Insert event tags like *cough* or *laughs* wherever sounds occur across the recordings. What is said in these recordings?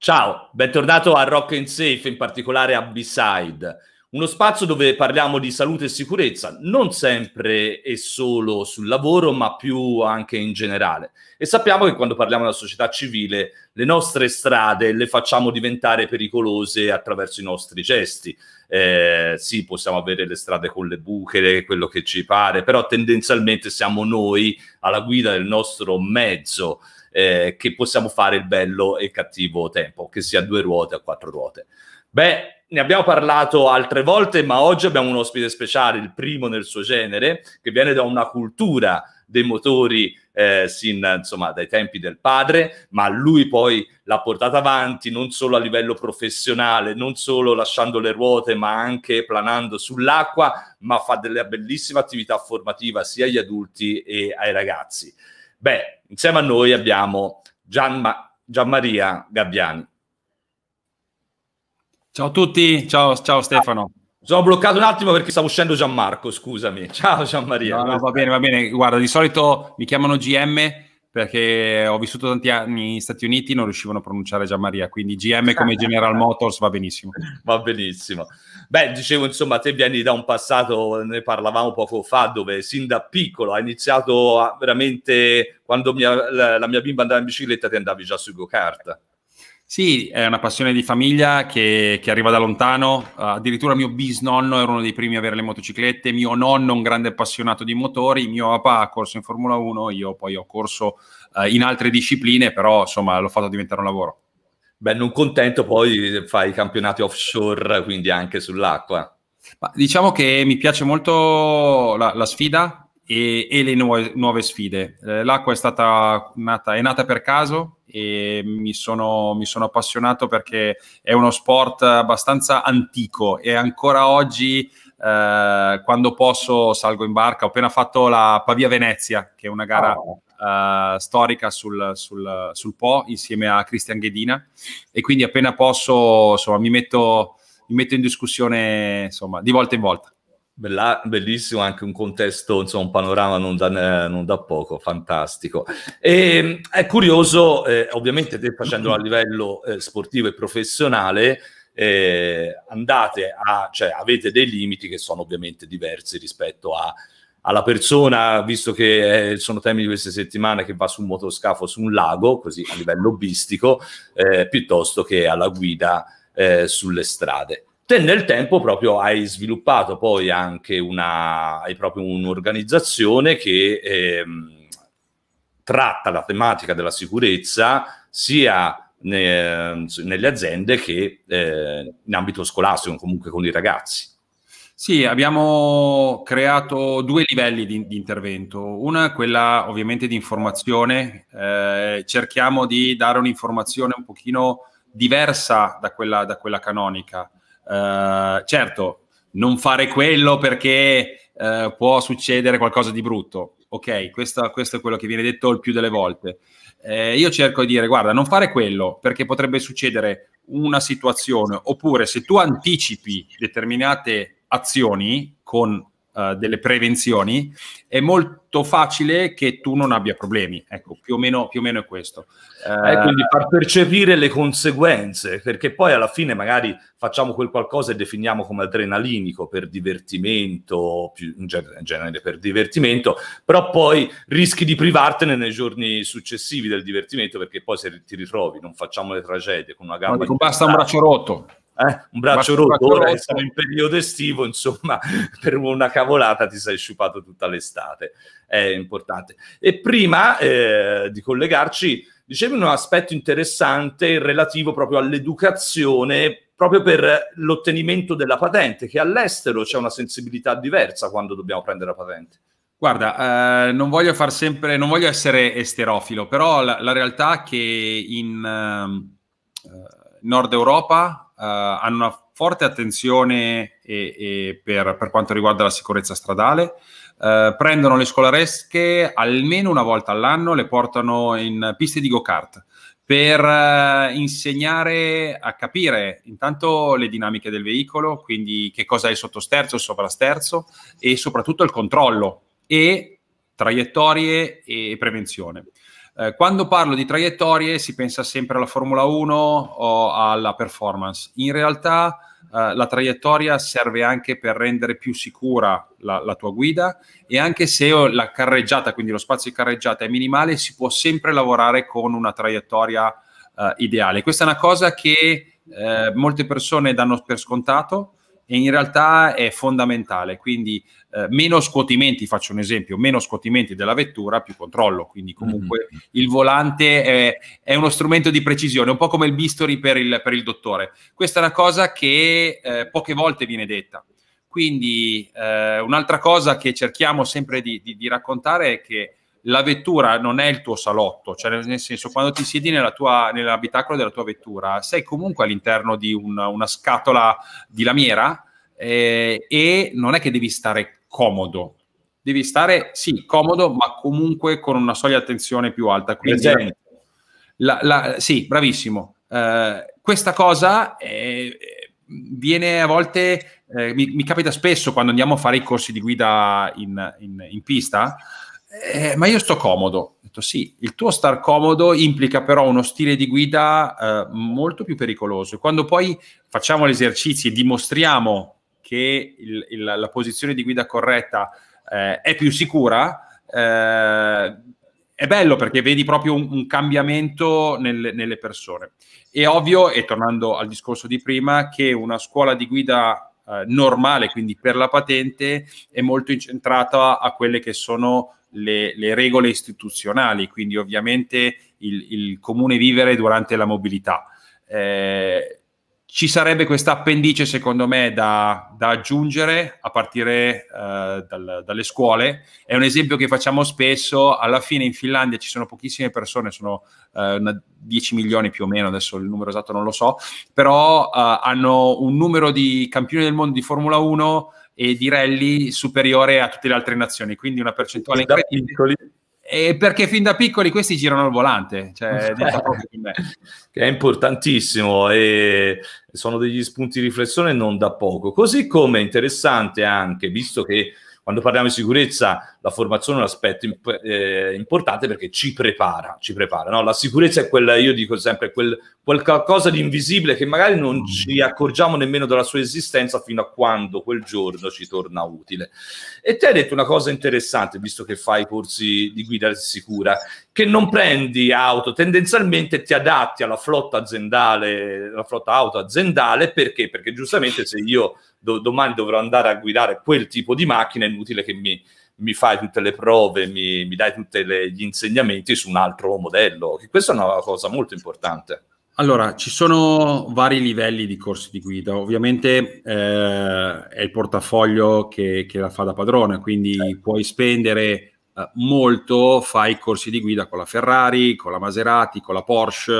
Ciao, bentornato a Rock and Safe, in particolare a B-Side, uno spazio dove parliamo di salute e sicurezza, non sempre e solo sul lavoro, ma più anche in generale. E sappiamo che quando parliamo della società civile, le nostre strade le facciamo diventare pericolose attraverso i nostri gesti. Eh, sì, possiamo avere le strade con le buche, quello che ci pare, però tendenzialmente siamo noi alla guida del nostro mezzo eh, che possiamo fare il bello e il cattivo tempo, che sia due ruote o quattro ruote. Beh, ne abbiamo parlato altre volte, ma oggi abbiamo un ospite speciale, il primo nel suo genere, che viene da una cultura dei motori eh, sin insomma dai tempi del padre, ma lui poi l'ha portata avanti non solo a livello professionale, non solo lasciando le ruote, ma anche planando sull'acqua, ma fa della bellissima attività formativa sia agli adulti e ai ragazzi. Beh, Insieme a noi abbiamo Gian Ma- Gianmaria Gabbiani. Ciao a tutti, ciao, ciao Stefano. sono bloccato un attimo perché stavo uscendo Gianmarco, scusami. Ciao Gianmaria. No, no, va bene, va bene. Guarda, di solito mi chiamano GM, perché ho vissuto tanti anni negli Stati Uniti non riuscivano a pronunciare Gianmaria, quindi GM come General Motors va benissimo. Va benissimo. Beh, dicevo, insomma, te vieni da un passato, ne parlavamo poco fa, dove sin da piccolo hai iniziato a, veramente, quando mia, la, la, mia bimba andava in bicicletta, ti andavi già sui go-kart. Sì, è una passione di famiglia che, che arriva da lontano. Uh, addirittura mio bisnonno era uno dei primi a avere le motociclette, mio nonno un grande appassionato di motori, mio papà ha corso in Formula 1, io poi ho corso uh, in altre discipline, però insomma l'ho fatto diventare un lavoro. Beh, non contento poi fai campionati offshore, quindi anche sull'acqua. Ma diciamo che mi piace molto la, la sfida e, e, le nuove, nuove sfide. Eh, l'acqua è stata nata, è nata per caso, e mi sono, mi sono appassionato perché è uno sport abbastanza antico e ancora oggi eh, quando posso salgo in barca. Ho appena fatto la Pavia-Venezia, che è una gara oh. eh, storica sul, sul, sul, Po insieme a Cristian Ghedina e quindi appena posso insomma, mi, metto, mi metto in discussione insomma, di volta in volta. Bella, bellissimo anche un contesto, insomma, un panorama non da, eh, non da poco, fantastico. E, ehm, è curioso, eh, ovviamente te facendolo a livello eh, sportivo e professionale, eh, andate a, cioè avete dei limiti che sono ovviamente diversi rispetto a, alla persona, visto che eh, sono temi di queste settimane che va su un motoscafo su un lago, così a livello hobbistico, eh, piuttosto che alla guida sulle strade. Te nel tempo proprio hai sviluppato poi anche una, hai proprio un'organizzazione che ehm, tratta la tematica della sicurezza sia ne, eh, nelle aziende che eh, in ambito scolastico, comunque con i ragazzi. Sì, abbiamo creato due livelli di, di intervento. Una, quella ovviamente di informazione. Eh, cerchiamo di dare un'informazione un pochino diversa da quella, da quella, canonica. Eh, certo, non fare quello perché eh, può succedere qualcosa di brutto. Ok, questo, questo, è quello che viene detto il più delle volte. Eh, io cerco di dire, guarda, non fare quello perché potrebbe succedere una situazione, oppure se tu anticipi determinate azioni con eh, delle prevenzioni, è molto facile che tu non abbia problemi. Ecco, più o meno, più o meno è questo. Eh, eh, quindi far percepire le conseguenze, perché poi alla fine magari facciamo quel qualcosa e definiamo come adrenalinico per divertimento, più in genere, per divertimento, però poi rischi di privartene nei giorni successivi del divertimento perché poi se ti ritrovi non facciamo le tragedie con una gamba... Dico, basta un braccio rotto eh, un braccio rotto, ora siamo in periodo estivo, insomma, *laughs* per una cavolata ti sei sciupato tutta l'estate, è importante. E prima eh, di collegarci, dicevi un aspetto interessante relativo proprio all'educazione, proprio per l'ottenimento della patente, che all'estero c'è una sensibilità diversa quando dobbiamo prendere la patente. Guarda, eh, non voglio far sempre, non voglio essere esterofilo, però la, la realtà è che in ehm, eh, Nord Europa eh, hanno una forte attenzione e, e per, per, quanto riguarda la sicurezza stradale. Uh, prendono le scolaresche almeno una volta all'anno, le portano in piste di go-kart per uh, insegnare a capire intanto le dinamiche del veicolo, quindi che cosa è il sottosterzo, il sovrasterzo e soprattutto il controllo e traiettorie e prevenzione. Eh, quando parlo di traiettorie si pensa sempre alla Formula 1 o alla performance. In realtà eh, la traiettoria serve anche per rendere più sicura la, la tua guida e anche se la carreggiata, quindi lo spazio di carreggiata è minimale, si può sempre lavorare con una traiettoria eh, ideale. Questa è una cosa che eh, molte persone danno per scontato e in realtà è fondamentale, quindi eh, meno scuotimenti, faccio un esempio, meno scuotimenti della vettura, più controllo, quindi comunque mm-hmm. il volante è, è, uno strumento di precisione, un po' come il bisturi per il, per il dottore. Questa è una cosa che eh, poche volte viene detta. Quindi eh, un'altra cosa che cerchiamo sempre di, di, di raccontare è che la vettura non è il tuo salotto, cioè nel senso quando ti siedi nella tua, nell'abitacolo della tua vettura sei comunque all'interno di una, una scatola di lamiera eh, e non è che devi stare comodo, devi stare sì comodo ma comunque con una soglia di attenzione più alta. Quindi, la, la, sì, bravissimo. Eh, questa cosa è, eh, viene a volte, eh, mi, mi, capita spesso quando andiamo a fare i corsi di guida in, in, in pista eh, ma io sto comodo. Ho detto sì, il tuo star comodo implica però uno stile di guida eh, molto più pericoloso. quando poi facciamo gli esercizi e dimostriamo che il, il, la posizione di guida corretta eh, è più sicura, eh, è bello perché vedi proprio un, un cambiamento nel, nelle persone. È ovvio, e tornando al discorso di prima, che una scuola di guida eh, normale, quindi per la patente, è molto incentrata a quelle che sono le, le regole istituzionali, quindi ovviamente il, il, comune vivere durante la mobilità. Eh, ci sarebbe questa appendice, secondo me, da, da aggiungere a partire eh, dal, dalle scuole. È un esempio che facciamo spesso. Alla fine in Finlandia ci sono pochissime persone, sono eh, una, 10 milioni più o meno, adesso il numero esatto non lo so, però eh, hanno un numero di campioni del mondo di Formula 1 e di rally superiore a tutte le altre nazioni, quindi una percentuale fin incredibile. E perché fin da piccoli questi girano al volante, cioè, *laughs* diciamo è importantissimo e sono degli spunti di riflessione non da poco. Così come è interessante anche, visto che quando parliamo di sicurezza, la formazione è un aspetto imp- eh, importante perché ci prepara, ci prepara no? La sicurezza è quella, io dico sempre, quel, qualcosa di invisibile che magari non mm. ci accorgiamo nemmeno della sua esistenza fino a quando quel giorno ci torna utile. E te hai detto una cosa interessante, visto che fai corsi di guida sicura, che non prendi auto, tendenzialmente ti adatti alla flotta aziendale, alla flotta auto aziendale, perché? Perché giustamente se io do, domani dovrò andare a guidare quel tipo di macchina, è inutile che mi, mi fai tutte le prove, mi, mi dai tutti gli insegnamenti su un altro modello. Questa è una cosa molto importante. Allora, ci sono vari livelli di corsi di guida. Ovviamente eh, è il portafoglio che, che, la fa da padrone, quindi sì. puoi spendere eh, molto, fai corsi di guida con la Ferrari, con la Maserati, con la Porsche,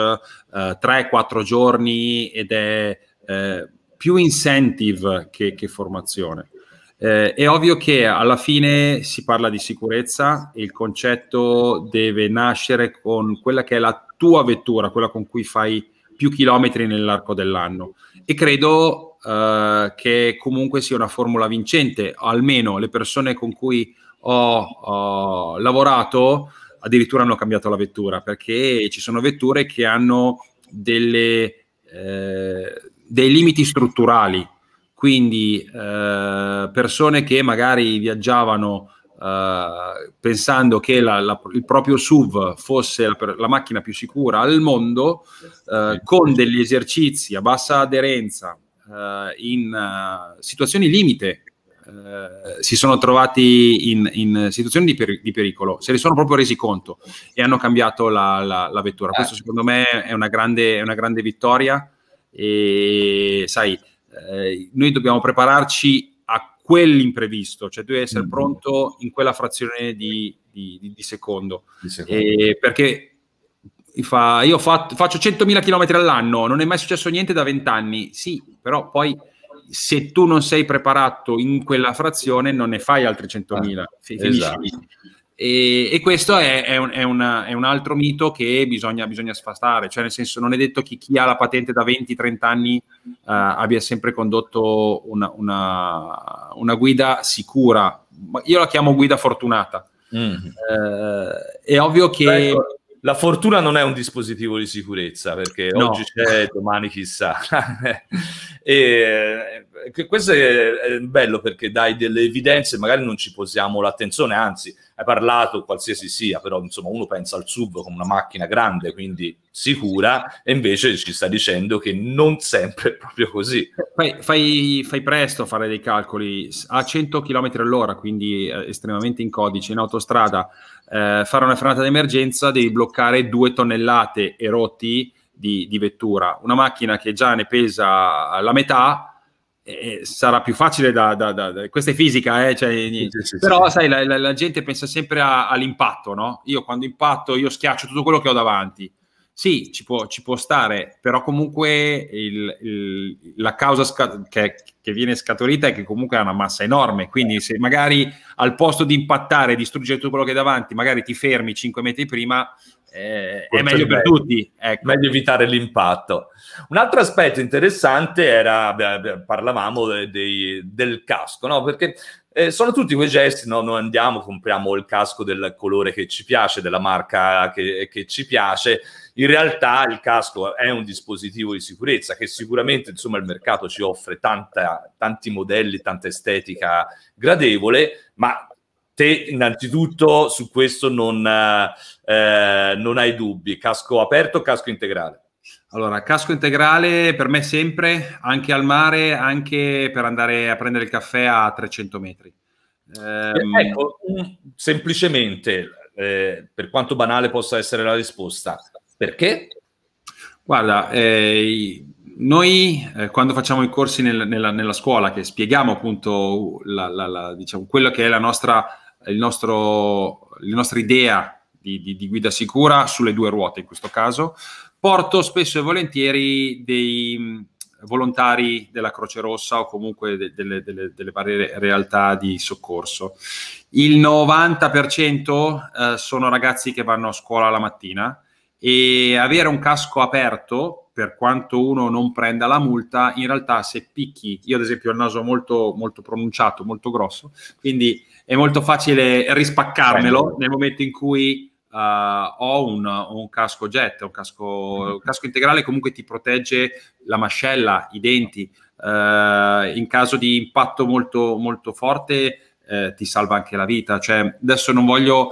eh, 3-4 giorni ed è eh, più incentive che, che formazione. Eh, è ovvio che alla fine si parla di sicurezza e il concetto deve nascere con quella che è la tua vettura, quella con cui fai più chilometri nell'arco dell'anno. E credo eh, che comunque sia una formula vincente, almeno le persone con cui ho, ho lavorato addirittura hanno cambiato la vettura, perché ci sono vetture che hanno delle... Eh, dei limiti strutturali, quindi eh, persone che magari viaggiavano eh, pensando che la, la, il proprio SUV fosse la, la, macchina più sicura al mondo, eh, con degli esercizi a bassa aderenza, eh, in uh, situazioni limite, eh, si sono trovati in, in situazioni di, per, di, pericolo, se ne sono proprio resi conto e hanno cambiato la, vettura. Questo secondo me è una grande, è una grande vittoria e sai, eh, noi dobbiamo prepararci a quell'imprevisto, cioè tu devi essere mm-hmm. pronto in quella frazione di, di, di, di secondo, secondo. Eh, perché fa, io fa, faccio 100.000 km all'anno, non è mai successo niente da 20 anni, sì, però poi se tu non sei preparato in quella frazione non ne fai altri 100.000. Ah, esatto. E, e questo è, è, un, è, una, è, un, altro mito che bisogna, bisogna sfastare, cioè nel senso non è detto che chi ha la patente da 20-30 anni eh, abbia sempre condotto una, una, una, guida sicura, io la chiamo guida fortunata. Mm. Eh, è ovvio che... Ecco la fortuna non è un dispositivo di sicurezza perché no. oggi c'è, domani chissà. *laughs* e, questo è bello perché dai delle evidenze, magari non ci posiamo l'attenzione, anzi, hai parlato qualsiasi sia, però insomma uno pensa al sub come una macchina grande, quindi sicura, e invece ci sta dicendo che non sempre è proprio così. Fai, fai, fai presto a fare dei calcoli, a 100 km all'ora, quindi eh, estremamente in codice, in autostrada, eh, fare una frenata d'emergenza devi bloccare due tonnellate e di, di vettura. Una macchina che già ne pesa la metà eh, sarà più facile da, da, da, questa è fisica eh? cioè, sì, sì, però sì. sai la, la, la, gente pensa sempre a, all'impatto no? io quando impatto io schiaccio tutto quello che ho davanti sì ci può, ci può stare però comunque il, il, la causa sca- che, che, viene scaturita è che comunque ha una massa enorme quindi se magari al posto di impattare e distruggere tutto quello che hai davanti magari ti fermi 5 metri prima eh, è meglio per tutti. Ecco. Meglio evitare l'impatto. Un altro aspetto interessante era, parlavamo dei, del casco, no? perché eh, sono tutti quei gesti, no? noi andiamo, compriamo il casco del colore che ci piace, della marca che, che, ci piace. In realtà il casco è un dispositivo di sicurezza che sicuramente insomma, il mercato ci offre tanta, tanti modelli, tanta estetica gradevole, ma te innanzitutto su questo non, eh, non hai dubbi, casco aperto o casco integrale? Allora, casco integrale per me sempre, anche al mare, anche per andare a prendere il caffè a 300 metri. Eh, ehm, ecco, semplicemente, eh, per quanto banale possa essere la risposta, perché? Guarda, eh, noi eh, quando facciamo i corsi nel, nella, nella, scuola, che spieghiamo appunto la, la, la, diciamo, quello che è la nostra nostro, la nostra idea di, di, di, guida sicura sulle due ruote in questo caso. Porto spesso e volentieri dei mm, volontari della Croce Rossa o comunque de, de, de, delle, varie realtà di soccorso. Il 90% eh, sono ragazzi che vanno a scuola la mattina e avere un casco aperto per quanto uno non prenda la multa, in realtà se picchi, io ad esempio ho il naso molto, molto pronunciato, molto grosso, quindi è molto facile rispaccarmelo nel momento in cui Uh, ho un, un, casco jet, un casco, mm-hmm. un casco, integrale comunque ti protegge la mascella, i denti, uh, in caso di impatto molto, molto forte uh, ti salva anche la vita. Cioè, adesso non voglio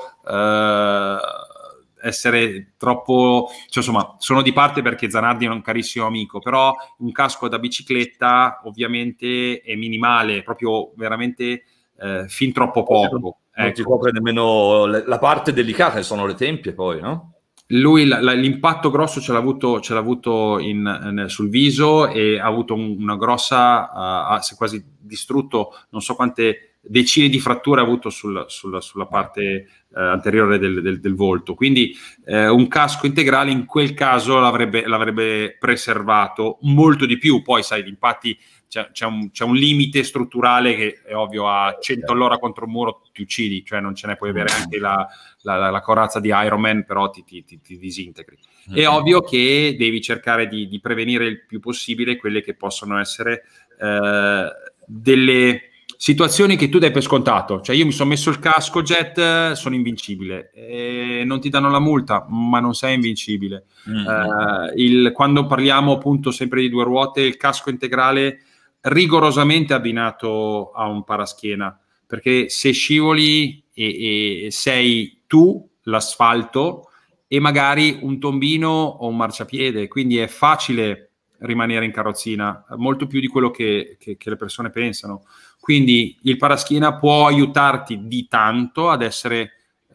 essere troppo, cioè, insomma, sono di parte perché Zanardi è un carissimo amico, però un casco da bicicletta ovviamente è minimale, proprio veramente eh, fin troppo poco. Non ecco. ti copre nemmeno la parte delicata che sono le tempie poi, no? Lui la, la, l'impatto grosso ce l'ha avuto, ce l'ha avuto in, in, sul viso e ha avuto un, una grossa, uh, ha quasi distrutto non so quante decine di fratture ha avuto sulla, sulla, sulla parte eh, anteriore del, del, del, volto. Quindi eh, un casco integrale in quel caso l'avrebbe, l'avrebbe, preservato molto di più. Poi, sai, infatti c'è, c'è, un, c'è un, limite strutturale che è ovvio a 100 certo. all'ora contro un muro ti uccidi, cioè non ce ne puoi avere anche la, la, la corazza di Iron Man, però ti, ti, ti, ti disintegri. È mm-hmm. ovvio che devi cercare di, di, prevenire il più possibile quelle che possono essere eh, delle situazioni che tu dai per scontato, cioè io mi sono messo il casco jet, sono invincibile, e eh, non ti danno la multa, ma non sei invincibile. Mm-hmm. Uh, il, quando parliamo appunto sempre di due ruote, il casco integrale rigorosamente abbinato a un paraschiena, perché se scivoli e, e sei tu l'asfalto e magari un tombino o un marciapiede, quindi è facile rimanere in carrozzina, molto più di quello che, che, che le persone pensano. Quindi il paraschiena può aiutarti di tanto ad essere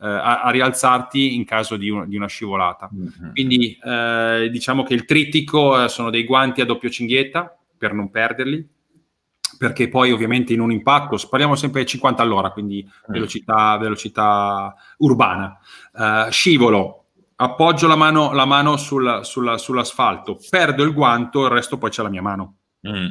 eh, a, a, rialzarti in caso di, un, di una scivolata. Mm-hmm. Quindi eh, diciamo che il trittico eh, sono dei guanti a doppio cinghietta per non perderli, perché poi ovviamente in un impatto spariamo sempre 50 all'ora, quindi mm. velocità, velocità, urbana. Eh, scivolo, appoggio la mano, la mano sul, sulla, sull'asfalto, perdo il guanto, il resto poi c'è la mia mano. Mm.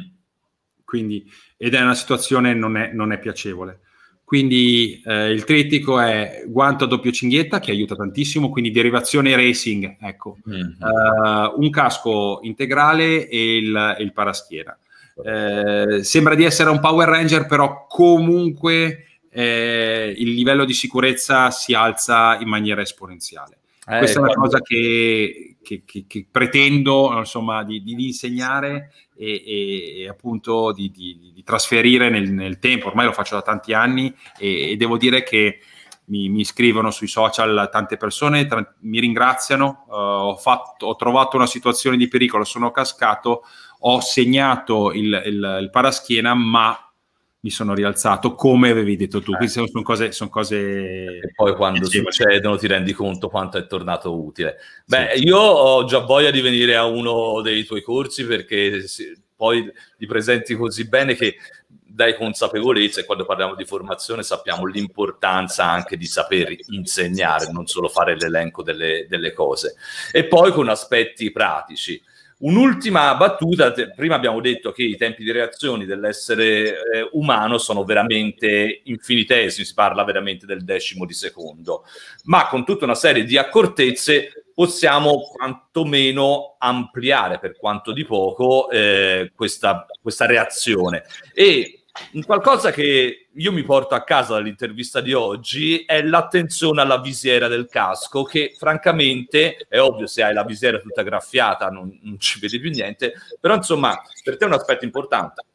Quindi, ed è una situazione non è, non è piacevole. Quindi eh, il trittico è guanto a doppio cinghietta che aiuta tantissimo, quindi derivazione racing, ecco, mm-hmm. uh, un casco integrale e il, il paraschiena. Eh, sembra di essere un Power Ranger, però comunque eh, il livello di sicurezza si alza in maniera esponenziale. Eh, Questa è una certo. cosa che, che, che, che pretendo insomma, di, di, insegnare e, e, e appunto di, di, di trasferire nel, nel, tempo. Ormai lo faccio da tanti anni e, e devo dire che mi, mi, scrivono sui social tante persone, tra, mi ringraziano, uh, ho, fatto, ho, trovato una situazione di pericolo, sono cascato, ho segnato il, il, il paraschiena, ma mi sono rialzato come avevi detto tu. Quindi eh. sono, sono cose, sono cose. E poi quando succedono ti rendi conto quanto è tornato utile. Beh, sì. io ho già voglia di venire a uno dei tuoi corsi perché poi li presenti così bene che dai consapevolezza e quando parliamo di formazione sappiamo l'importanza anche di saper insegnare, non solo fare l'elenco delle, delle cose. E poi con aspetti pratici Un'ultima battuta, prima abbiamo detto che i tempi di reazione dell'essere eh, umano sono veramente infinitesimi, si parla veramente del decimo di secondo, ma con tutta una serie di accortezze possiamo quantomeno ampliare per quanto di poco eh, questa, questa reazione. E un qualcosa che io mi porto a casa dall'intervista di oggi è l'attenzione alla visiera del casco, che francamente è ovvio se hai la visiera tutta graffiata non, non ci vedi più niente, però insomma per te è un aspetto importante.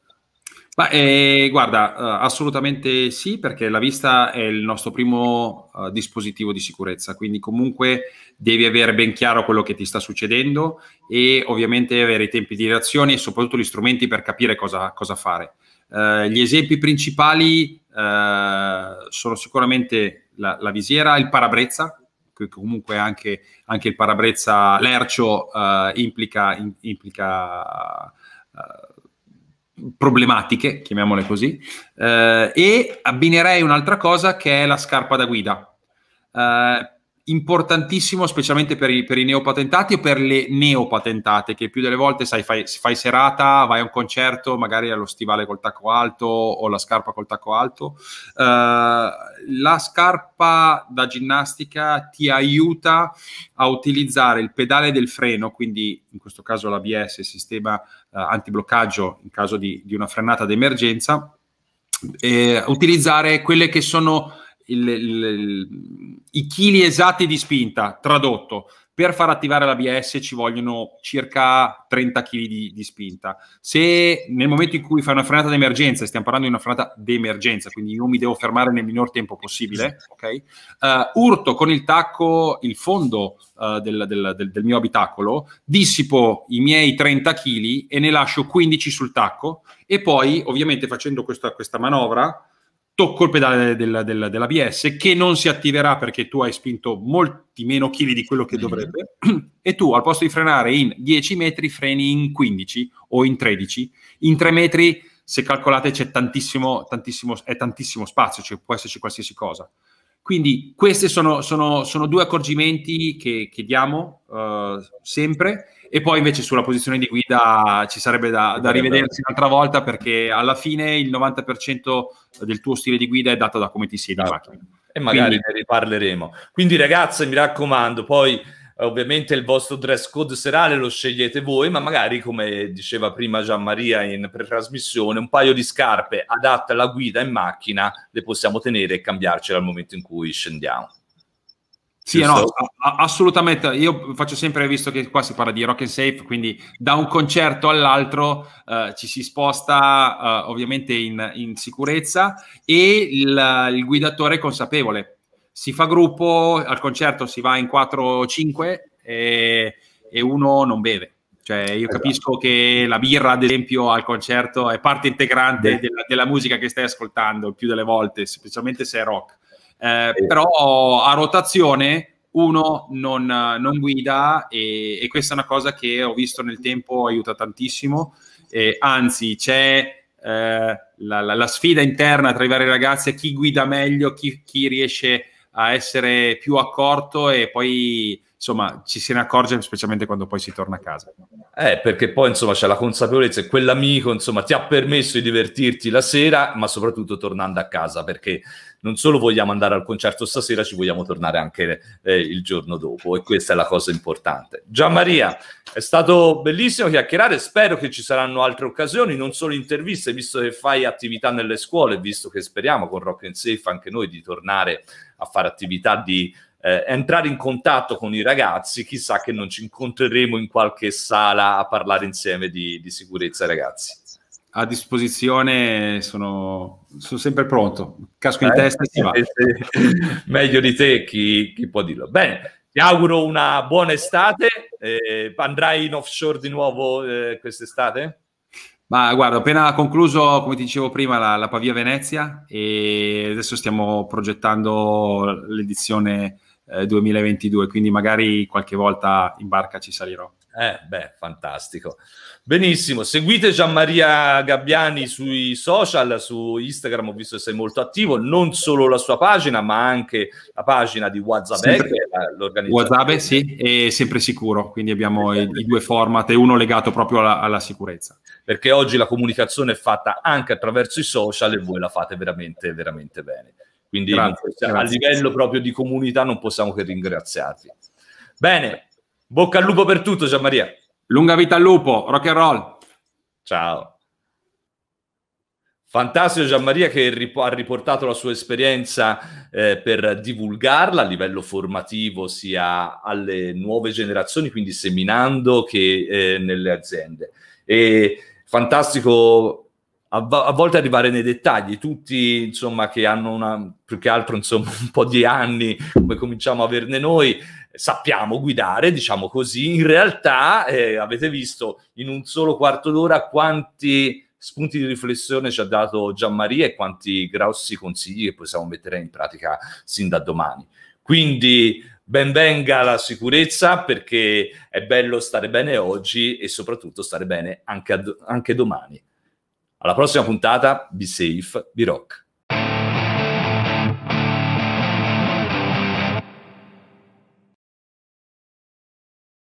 Ma, eh, guarda, eh, assolutamente sì, perché la vista è il nostro primo uh, dispositivo di sicurezza, quindi comunque devi avere ben chiaro quello che ti sta succedendo e ovviamente avere i tempi di reazione e soprattutto gli strumenti per capire cosa, cosa fare. Eh, gli esempi principali eh, sono sicuramente la, la, visiera, il parabrezza, che comunque anche, anche il parabrezza lercio eh, implica, in, implica problematiche, chiamiamole così, eh, e abbinerei un'altra cosa che è la scarpa da guida. Eh, importantissimo specialmente per i, per i, neopatentati o per le neopatentate che più delle volte sai fai, fai, serata vai a un concerto magari allo stivale col tacco alto o la scarpa col tacco alto uh, la scarpa da ginnastica ti aiuta a utilizzare il pedale del freno quindi in questo caso l'ABS sistema uh, antibloccaggio in caso di, di una frenata d'emergenza e utilizzare quelle che sono il, il, i chili esatti di spinta, tradotto, per far attivare l'ABS ci vogliono circa 30 kg di, di, spinta. Se nel momento in cui fai una frenata d'emergenza, stiamo parlando di una frenata d'emergenza, quindi io mi devo fermare nel minor tempo possibile, okay? uh, urto con il tacco il fondo uh, del, del, del, del, mio abitacolo, dissipo i miei 30 kg e ne lascio 15 sul tacco e poi ovviamente facendo questa, questa manovra tocco il pedale del, del, della PS che non si attiverà perché tu hai spinto molti meno chili di quello che dovrebbe e tu al posto di frenare in 10 metri freni in 15 o in 13, in 3 metri se calcolate c'è tantissimo, tantissimo, tantissimo spazio, cioè può esserci qualsiasi cosa. Quindi questi sono, sono, sono, due accorgimenti che, che diamo uh, sempre e poi invece sulla posizione di guida ci sarebbe da, da rivedersi un'altra volta perché alla fine il 90% del tuo stile di guida è dato da come ti siedi in esatto. macchina. E magari Quindi... ne riparleremo. Quindi ragazzi, mi raccomando, poi eh, ovviamente il vostro dress code serale lo scegliete voi, ma magari come diceva prima Gianmaria in pretrasmissione, un paio di scarpe adatte alla guida in macchina le possiamo tenere e cambiarcele al momento in cui scendiamo. Sì, no, assolutamente. Io faccio sempre, visto che qua si parla di rock and safe, quindi da un concerto all'altro eh, ci si sposta eh, ovviamente in, in, sicurezza e il, il, guidatore è consapevole. Si fa gruppo, al concerto si va in 4 o 5 e, e uno non beve. Cioè, io esatto. capisco che la birra, ad esempio, al concerto è parte integrante della, della musica che stai ascoltando più delle volte, specialmente se è rock eh, però a rotazione uno non, non guida e, e, questa è una cosa che ho visto nel tempo aiuta tantissimo. Eh, anzi, c'è eh, la, la, la, sfida interna tra i vari ragazzi, chi guida meglio, chi, chi riesce a essere più accorto e poi insomma ci se ne accorge specialmente quando poi si torna a casa. Eh, perché poi insomma c'è la consapevolezza che quell'amico insomma ti ha permesso di divertirti la sera, ma soprattutto tornando a casa, perché non solo vogliamo andare al concerto stasera, ci vogliamo tornare anche eh, il giorno dopo e questa è la cosa importante. Gian Maria è stato bellissimo chiacchierare, spero che ci saranno altre occasioni, non solo interviste, visto che fai attività nelle scuole, visto che speriamo con Rock and Safe anche noi di tornare a fare attività di eh, entrare in contatto con i ragazzi, chissà che non ci incontreremo in qualche sala a parlare insieme di, di sicurezza ragazzi a disposizione, sono, sono, sempre pronto. Casco in eh, testa e si va. *laughs* Meglio di te, chi, chi, può dirlo? Bene, ti auguro una buona estate. Eh, andrai in offshore di nuovo eh, quest'estate? Ma guarda, ho appena concluso, come ti dicevo prima, la, la Pavia Venezia e adesso stiamo progettando l'edizione eh, 2022, quindi magari qualche volta in barca ci salirò. Eh, beh, fantastico. Benissimo, seguite Gianmaria Gabbiani sui social, su Instagram ho visto che sei molto attivo, non solo la sua pagina, ma anche la pagina di WhatsApp, WhatsApp, sì, è sempre sicuro, quindi abbiamo i, i, due format, e uno legato proprio alla, alla sicurezza. Perché oggi la comunicazione è fatta anche attraverso i social e voi la fate veramente, veramente bene. Quindi grazie, grazie. a livello proprio di comunità non possiamo che ringraziarti. Bene, bocca al lupo per tutto Gianmaria. Lunga vita al lupo, rock and roll. Ciao. Fantastico Gianmaria che ha riportato la sua esperienza eh, per divulgarla a livello formativo sia alle nuove generazioni, quindi seminando, che eh, nelle aziende. E fantastico a, a, volte arrivare nei dettagli, tutti insomma che hanno una, più che altro insomma un po' di anni come cominciamo a averne noi, sappiamo guidare, diciamo così, in realtà eh, avete visto in un solo quarto d'ora quanti spunti di riflessione ci ha dato Gianmaria e quanti grossi consigli che possiamo mettere in pratica sin da domani. Quindi benvenga la sicurezza perché è bello stare bene oggi e soprattutto stare bene anche, ad, anche domani. Alla prossima puntata, be safe, be rock.